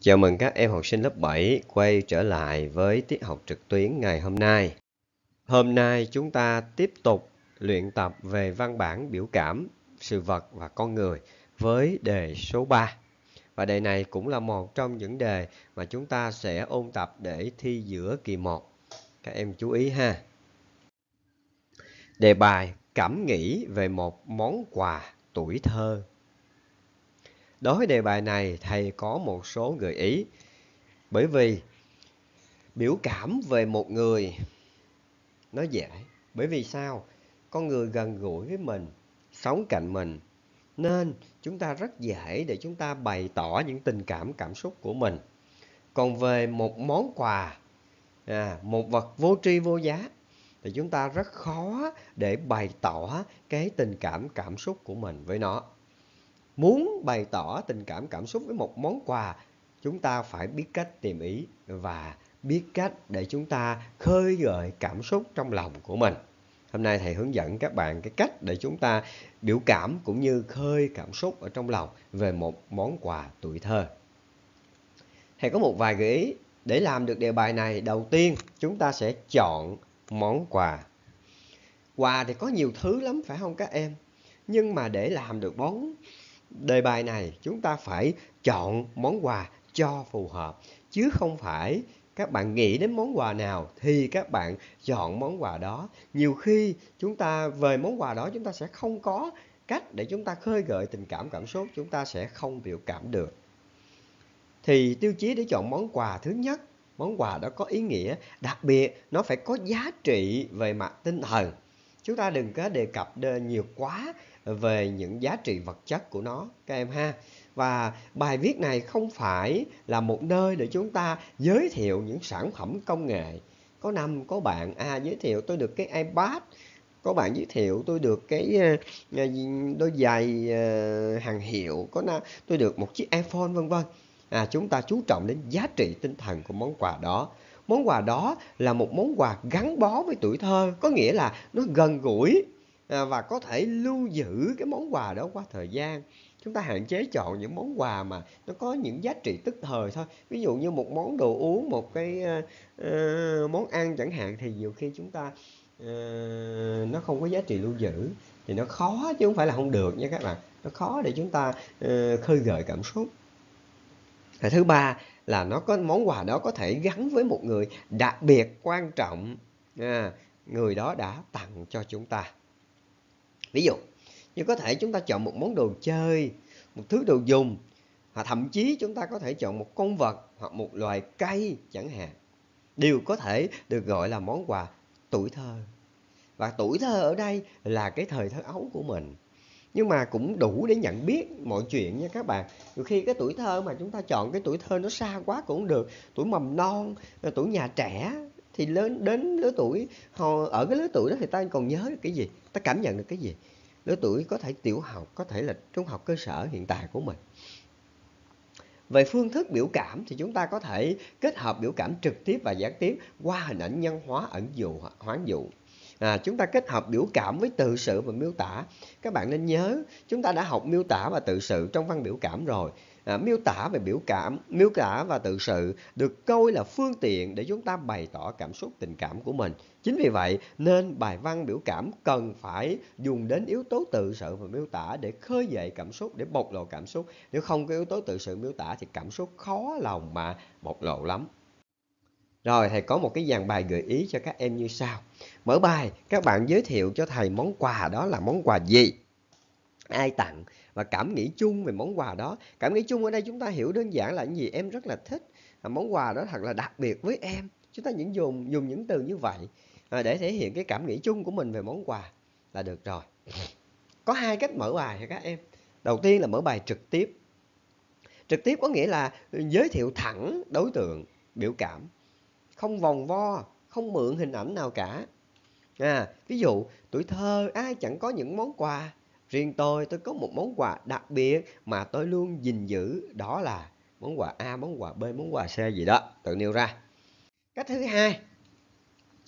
Chào mừng các em học sinh lớp 7 quay trở lại với tiết học trực tuyến ngày hôm nay. Hôm nay chúng ta tiếp tục luyện tập về văn bản biểu cảm, sự vật và con người với đề số 3. Và đề này cũng là một trong những đề mà chúng ta sẽ ôn tập để thi giữa kỳ 1. Các em chú ý ha. Đề bài cảm nghĩ về một món quà tuổi thơ Đối với đề bài này, thầy có một số gợi ý. Bởi vì biểu cảm về một người nó dễ. Bởi vì sao? Con người gần gũi với mình, sống cạnh mình. Nên chúng ta rất dễ để chúng ta bày tỏ những tình cảm, cảm xúc của mình. Còn về một món quà, à, một vật vô tri vô giá, thì chúng ta rất khó để bày tỏ cái tình cảm, cảm xúc của mình với nó. Muốn bày tỏ tình cảm cảm xúc với một món quà, chúng ta phải biết cách tìm ý và biết cách để chúng ta khơi gợi cảm xúc trong lòng của mình. Hôm nay thầy hướng dẫn các bạn cái cách để chúng ta biểu cảm cũng như khơi cảm xúc ở trong lòng về một món quà tuổi thơ. Thầy có một vài gợi ý để làm được đề bài này, đầu tiên chúng ta sẽ chọn món quà. Quà thì có nhiều thứ lắm phải không các em? Nhưng mà để làm được món Đề bài này chúng ta phải chọn món quà cho phù hợp chứ không phải các bạn nghĩ đến món quà nào thì các bạn chọn món quà đó. Nhiều khi chúng ta về món quà đó chúng ta sẽ không có cách để chúng ta khơi gợi tình cảm cảm xúc, chúng ta sẽ không biểu cảm được. Thì tiêu chí để chọn món quà thứ nhất, món quà đó có ý nghĩa, đặc biệt nó phải có giá trị về mặt tinh thần. Chúng ta đừng có đề cập nhiều quá về những giá trị vật chất của nó các em ha và bài viết này không phải là một nơi để chúng ta giới thiệu những sản phẩm công nghệ có năm có bạn à giới thiệu tôi được cái ipad có bạn giới thiệu tôi được cái ờ, đôi giày ờ, hàng hiệu có na tôi được một chiếc iphone vân vân à chúng ta chú trọng đến giá trị tinh thần của món quà đó món quà đó là một món quà gắn bó với tuổi thơ có nghĩa là nó gần gũi Ờ, và có thể lưu giữ cái món quà đó qua thời gian chúng ta hạn chế chọn những món quà mà nó có những giá trị tức thời thôi ví dụ như một món đồ uống một cái uh, món ăn chẳng hạn thì nhiều khi chúng ta uh, nó không có giá trị lưu giữ thì nó khó chứ không phải là không được nha các bạn nó khó để chúng ta uh, khơi gợi cảm xúc và thứ ba là nó có món quà đó có thể gắn với một người đặc biệt quan trọng à, người đó đã tặng cho chúng ta Ví dụ, như có thể chúng ta chọn một món đồ chơi, một thứ đồ dùng, hoặc thậm chí chúng ta có thể chọn một con vật hoặc một loài cây chẳng hạn. Đều có thể được gọi là món quà tuổi thơ. Và tuổi thơ ở đây là cái thời thơ ấu của mình. Nhưng mà cũng đủ để nhận biết mọi chuyện nha các bạn. Đôi khi cái tuổi thơ mà chúng ta chọn cái tuổi thơ nó xa quá cũng được. Tuổi mầm non, tuổi nhà trẻ, thì lớn đến lứa tuổi họ ở cái lứa tuổi đó thì ta còn nhớ được cái gì ta cảm nhận được cái gì lứa tuổi có thể tiểu học có thể là trung học cơ sở hiện tại của mình về phương thức biểu cảm thì chúng ta có thể kết hợp biểu cảm trực tiếp và gián tiếp qua hình ảnh nhân hóa ẩn dụ hoặc hoán dụ à, chúng ta kết hợp biểu cảm với tự sự và miêu tả các bạn nên nhớ chúng ta đã học miêu tả và tự sự trong văn biểu cảm rồi à, miêu tả về biểu cảm, miêu tả và tự sự được coi là phương tiện để chúng ta bày tỏ cảm xúc tình cảm của mình. Chính vì vậy nên bài văn biểu cảm cần phải dùng đến yếu tố tự sự và miêu tả để khơi dậy cảm xúc, để bộc lộ cảm xúc. Nếu không có yếu tố tự sự miêu tả thì cảm xúc khó lòng mà bộc lộ lắm. Rồi thầy có một cái dàn bài gợi ý cho các em như sau. Mở bài, các bạn giới thiệu cho thầy món quà đó là món quà gì? ai tặng và cảm nghĩ chung về món quà đó cảm nghĩ chung ở đây chúng ta hiểu đơn giản là gì em rất là thích à, món quà đó thật là đặc biệt với em chúng ta những dùng dùng những từ như vậy à, để thể hiện cái cảm nghĩ chung của mình về món quà là được rồi có hai cách mở bài hả các em đầu tiên là mở bài trực tiếp trực tiếp có nghĩa là giới thiệu thẳng đối tượng biểu cảm không vòng vo không mượn hình ảnh nào cả à, ví dụ tuổi thơ ai chẳng có những món quà Riêng tôi, tôi có một món quà đặc biệt mà tôi luôn gìn giữ, đó là món quà A, món quà B, món quà C gì đó, tự nêu ra. Cách thứ hai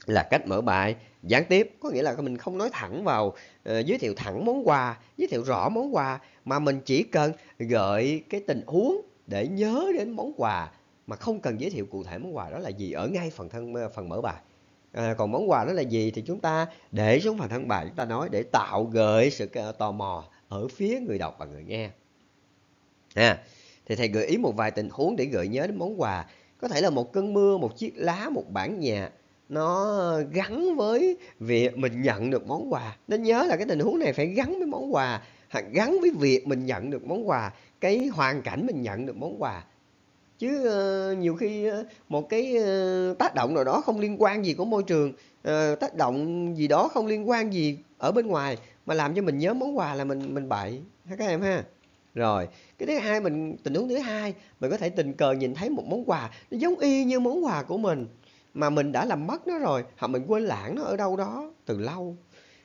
là cách mở bài gián tiếp, có nghĩa là mình không nói thẳng vào uh, giới thiệu thẳng món quà, giới thiệu rõ món quà mà mình chỉ cần gợi cái tình huống để nhớ đến món quà mà không cần giới thiệu cụ thể món quà đó là gì ở ngay phần thân ờ, phần mở bài À, còn món quà đó là gì thì chúng ta để xuống phần thân bài chúng ta nói để tạo gợi sự ờ, tò mò ở phía người đọc và người nghe. À, thì thầy gợi ý một vài tình huống để gợi nhớ đến món quà. Có thể là một cơn mưa, một chiếc lá, một bản nhạc nó gắn với việc mình nhận được món quà. Nên nhớ là cái tình huống này phải gắn với món quà, gắn với việc mình nhận được món quà, cái hoàn cảnh mình nhận được món quà chứ uh, nhiều khi uh, một cái uh, tác động nào đó không liên quan gì của môi trường uh, tác động gì đó không liên quan gì ở bên ngoài mà làm cho mình nhớ món quà là mình mình bậy ha các em ha rồi cái thứ hai mình tình huống thứ hai mình có thể tình cờ nhìn thấy một món quà nó giống y như món quà của mình mà mình đã làm mất nó rồi hoặc mình quên lãng nó ở đâu đó từ lâu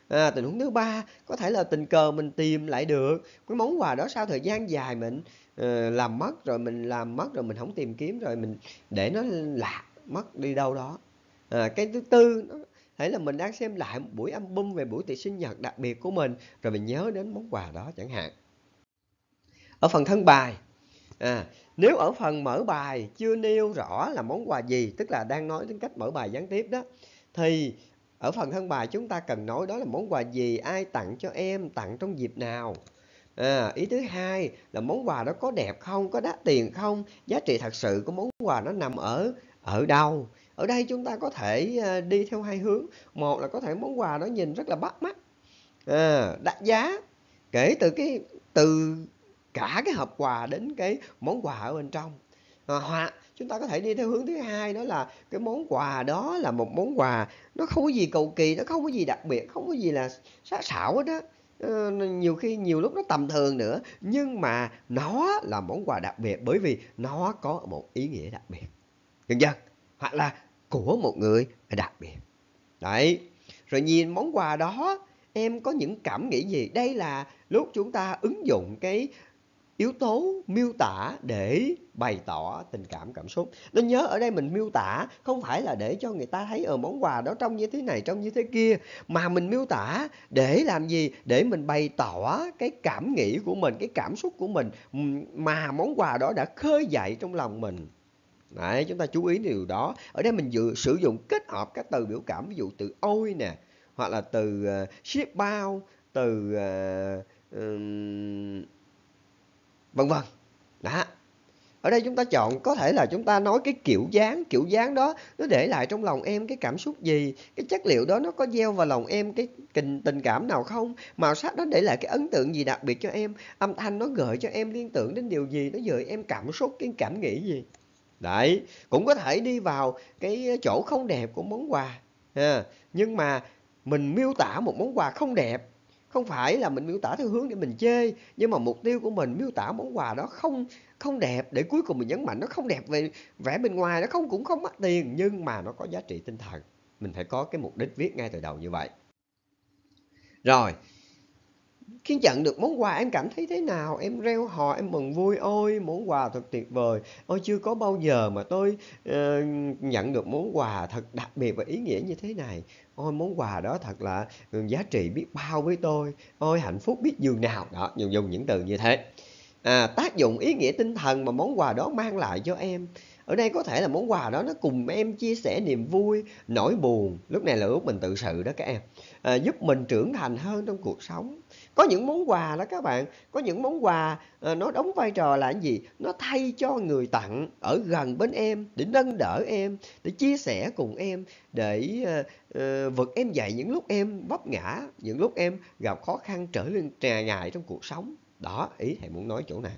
à, tình huống thứ ba có thể là tình cờ mình tìm lại được cái món quà đó sau thời gian dài mình Ờ, làm mất rồi mình làm mất rồi mình không tìm kiếm rồi mình để nó lạc mất đi đâu đó à, cái thứ tư nó thể là mình đang xem lại một buổi album về buổi tiệc sinh nhật đặc biệt của mình rồi mình nhớ đến món quà đó chẳng hạn ở phần thân bài à, nếu ở phần mở bài chưa nêu rõ là món quà gì tức là đang nói đến cách mở bài gián tiếp đó thì ở phần thân bài chúng ta cần nói đó là món quà gì ai tặng cho em tặng trong dịp nào À, ý thứ hai là món quà đó có đẹp không, có đắt tiền không, giá trị thật sự của món quà nó nằm ở ở đâu. Ở đây chúng ta có thể à, đi theo hai hướng. Một là có thể món quà đó nhìn rất là bắt mắt, à, đắt giá. Kể từ cái từ cả cái hộp quà đến cái món quà ở bên trong. À, hoặc chúng ta có thể đi theo hướng thứ hai đó là cái món quà đó là một món quà nó không có gì cầu kỳ, nó không có gì đặc biệt, không có gì là sát sảo hết đó ờ, nhiều khi nhiều lúc nó tầm thường nữa nhưng mà nó là món quà đặc biệt bởi vì nó có một ý nghĩa đặc biệt dần dần hoặc là của một người đặc biệt đấy rồi nhìn món quà đó em có những cảm nghĩ gì đây là lúc chúng ta ứng dụng cái yếu tố miêu tả để bày tỏ tình cảm cảm xúc nên nhớ ở đây mình miêu tả không phải là để cho người ta thấy ở ờ, món quà đó trông như thế này trông như thế kia mà mình miêu tả để làm gì để mình bày tỏ cái cảm nghĩ của mình cái cảm xúc của mình mà món quà đó đã khơi dậy trong lòng mình Đấy, chúng ta chú ý điều đó ở đây mình dự, sử dụng kết hợp các từ biểu cảm ví dụ từ ôi nè hoặc là từ uh, ship bao từ uh, vân vân đó ở đây chúng ta chọn có thể là chúng ta nói cái kiểu dáng kiểu dáng đó nó để lại trong lòng em cái cảm xúc gì cái chất liệu đó nó có gieo vào lòng em cái tình tình cảm nào không màu sắc đó để lại cái ấn tượng gì đặc biệt cho em âm thanh nó gợi cho em liên tưởng đến điều gì nó gợi em cảm xúc cái cảm nghĩ gì đấy cũng có thể đi vào cái chỗ không đẹp của món quà ha. nhưng mà mình miêu tả một món quà không đẹp không phải là mình miêu tả theo hướng để mình chê nhưng mà mục tiêu của mình miêu tả món quà đó không không đẹp để cuối cùng mình nhấn mạnh nó không đẹp về vẻ bên ngoài nó không cũng không mất tiền nhưng mà nó có giá trị tinh thần mình phải có cái mục đích viết ngay từ đầu như vậy rồi khi nhận được món quà em cảm thấy thế nào? Em reo hò, em mừng vui. Ôi, món quà thật tuyệt vời. Ôi, chưa có bao giờ mà tôi uh, nhận được món quà thật đặc biệt và ý nghĩa như thế này. Ôi, món quà đó thật là ừ, giá trị biết bao với tôi. Ôi, hạnh phúc biết dường nào. Đó, dùng, dùng những từ như thế. À, tác dụng ý nghĩa tinh thần mà món quà đó mang lại cho em ở đây có thể là món quà đó nó cùng em chia sẻ niềm vui nỗi buồn lúc này là lúc mình tự sự đó các em à, giúp mình trưởng thành hơn trong cuộc sống có những món quà đó các bạn có những món quà à, nó đóng vai trò là cái gì nó thay cho người tặng ở gần bên em để nâng đỡ em để chia sẻ cùng em để à, à, vực em dậy những lúc em vấp ngã những lúc em gặp khó khăn trở lên trà ngại trong cuộc sống đó ý thầy muốn nói chỗ này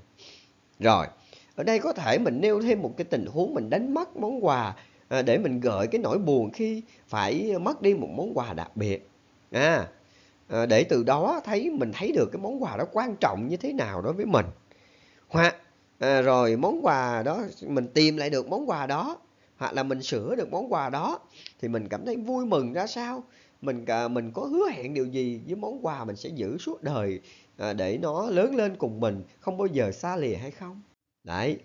rồi ở đây có thể mình nêu thêm một cái tình huống mình đánh mất món quà à, để mình gợi cái nỗi buồn khi phải mất đi một món quà đặc biệt à, à, để từ đó thấy mình thấy được cái món quà đó quan trọng như thế nào đối với mình hoặc à, rồi món quà đó mình tìm lại được món quà đó hoặc là mình sửa được món quà đó thì mình cảm thấy vui mừng ra sao mình à, mình có hứa hẹn điều gì với món quà mình sẽ giữ suốt đời à, để nó lớn lên cùng mình không bao giờ xa lìa hay không đấy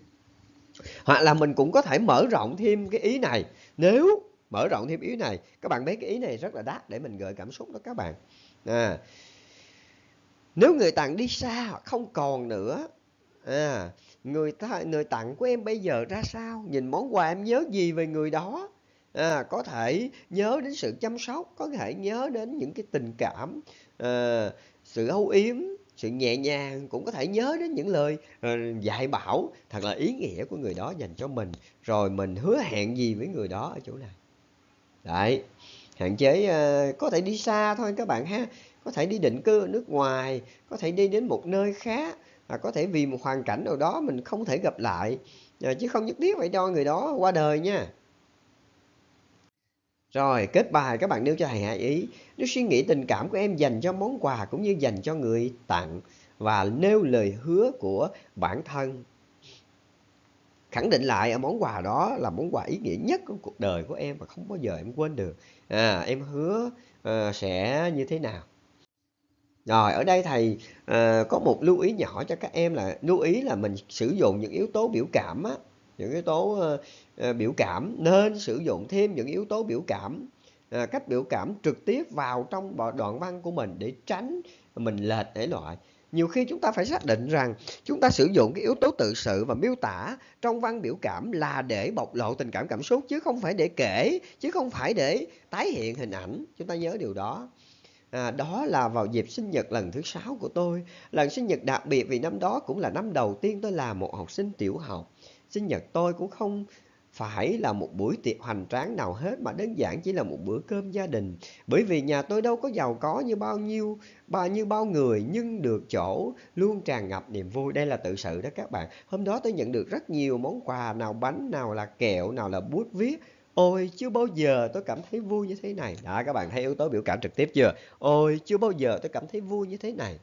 hoặc là mình cũng có thể mở rộng thêm cái ý này nếu mở rộng thêm ý này các bạn thấy cái ý này rất là đắt để mình gợi cảm xúc đó các bạn à, nếu người tặng đi xa không còn nữa à, người ta người tặng của em bây giờ ra sao nhìn món quà em nhớ gì về người đó à, có thể nhớ đến sự chăm sóc có thể nhớ đến những cái tình cảm à, sự âu yếm sự nhẹ nhàng cũng có thể nhớ đến những lời ờ, dạy bảo thật là ý nghĩa của người đó dành cho mình rồi mình hứa hẹn gì với người đó ở chỗ này đấy hạn chế ờ, có thể đi xa thôi các bạn ha có thể đi định cư ở nước ngoài có thể đi đến một nơi khác và có thể vì một hoàn cảnh nào đó mình không thể gặp lại ờ, chứ không nhất thiết phải cho người đó qua đời nha rồi, kết bài các bạn nêu cho thầy hạ ý. Nếu suy nghĩ tình cảm của em dành cho món quà cũng như dành cho người tặng và nêu lời hứa của bản thân. Khẳng định lại ở món quà đó là món quà ý nghĩa nhất của cuộc đời của em và không bao giờ em quên được. À, em hứa uh, sẽ như thế nào? Rồi, ở đây thầy uh, có một lưu ý nhỏ cho các em là lưu ý là mình sử dụng những yếu tố biểu cảm á, những yếu tố ờ, ờ, biểu cảm nên sử dụng thêm những yếu tố biểu cảm ờ, cách biểu cảm trực tiếp vào trong đoạn văn của mình để tránh mình lệch để loại nhiều khi chúng ta phải xác định rằng chúng ta sử dụng cái yếu tố tự sự và miêu tả trong văn biểu cảm là để bộc lộ tình cảm cảm xúc chứ không phải để kể chứ không phải để tái hiện hình ảnh chúng ta nhớ điều đó à, đó là vào dịp sinh nhật lần thứ sáu của tôi lần sinh nhật đặc biệt vì năm đó cũng là năm đầu tiên tôi là một học sinh tiểu học sinh nhật tôi cũng không phải là một buổi tiệc hoành tráng nào hết mà đơn giản chỉ là một bữa cơm gia đình. Bởi vì nhà tôi đâu có giàu có như bao nhiêu, bao như bao người nhưng được chỗ luôn tràn ngập niềm vui. Đây là tự sự đó các bạn. Hôm đó tôi nhận được rất nhiều món quà, nào bánh, nào là kẹo, nào là bút viết. Ôi chưa bao giờ tôi cảm thấy vui như thế này. Đó các bạn thấy yếu tố biểu cảm trực tiếp chưa? Ôi chưa bao giờ tôi cảm thấy vui như thế này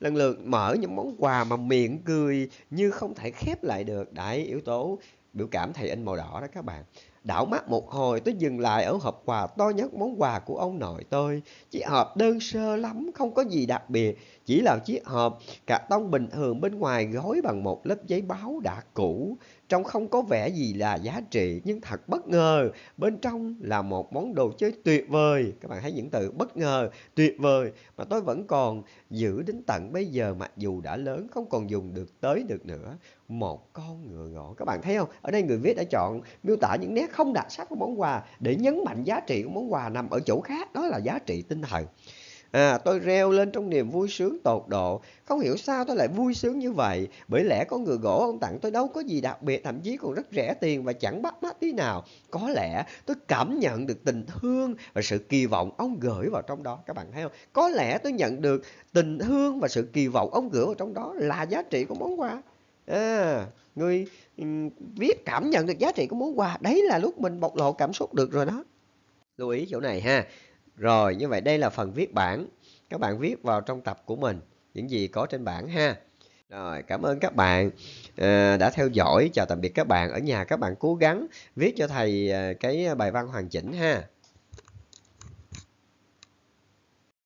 lần lượt mở những món quà mà miệng cười như không thể khép lại được. Đấy, yếu tố biểu cảm thầy in màu đỏ đó các bạn. Đảo mắt một hồi tôi dừng lại ở hộp quà to nhất món quà của ông nội tôi. Chiếc hộp đơn sơ lắm, không có gì đặc biệt. Chỉ là chiếc hộp cả tông bình thường bên ngoài gói bằng một lớp giấy báo đã cũ. Trông không có vẻ gì là giá trị nhưng thật bất ngờ. Bên trong là một món đồ chơi tuyệt vời. Các bạn thấy những từ bất ngờ, tuyệt vời mà tôi vẫn còn giữ đến tận bây giờ mặc dù đã lớn không còn dùng được tới được nữa. Một con ngựa ngõ. Các bạn thấy không? Ở đây người viết đã chọn miêu tả những nét không đặc sắc của món quà để nhấn mạnh giá trị của món quà nằm ở chỗ khác. Đó là giá trị tinh thần. À, tôi reo lên trong niềm vui sướng tột độ. Không hiểu sao tôi lại vui sướng như vậy. Bởi lẽ con ngựa gỗ ông tặng tôi đâu có gì đặc biệt, thậm chí còn rất rẻ tiền và chẳng bắt mắt tí nào. Có lẽ tôi cảm nhận được tình thương và sự kỳ vọng ông gửi vào trong đó. Các bạn thấy không? Có lẽ tôi nhận được tình thương và sự kỳ vọng ông gửi vào trong đó là giá trị của món quà. À, người viết cảm nhận được giá trị của món quà đấy là lúc mình bộc lộ cảm xúc được rồi đó lưu ý chỗ này ha rồi, như vậy đây là phần viết bản. Các bạn viết vào trong tập của mình những gì có trên bảng ha. Rồi, cảm ơn các bạn à, đã theo dõi. Chào tạm biệt các bạn. Ở nhà các bạn cố gắng viết cho thầy à, cái bài văn hoàn chỉnh ha.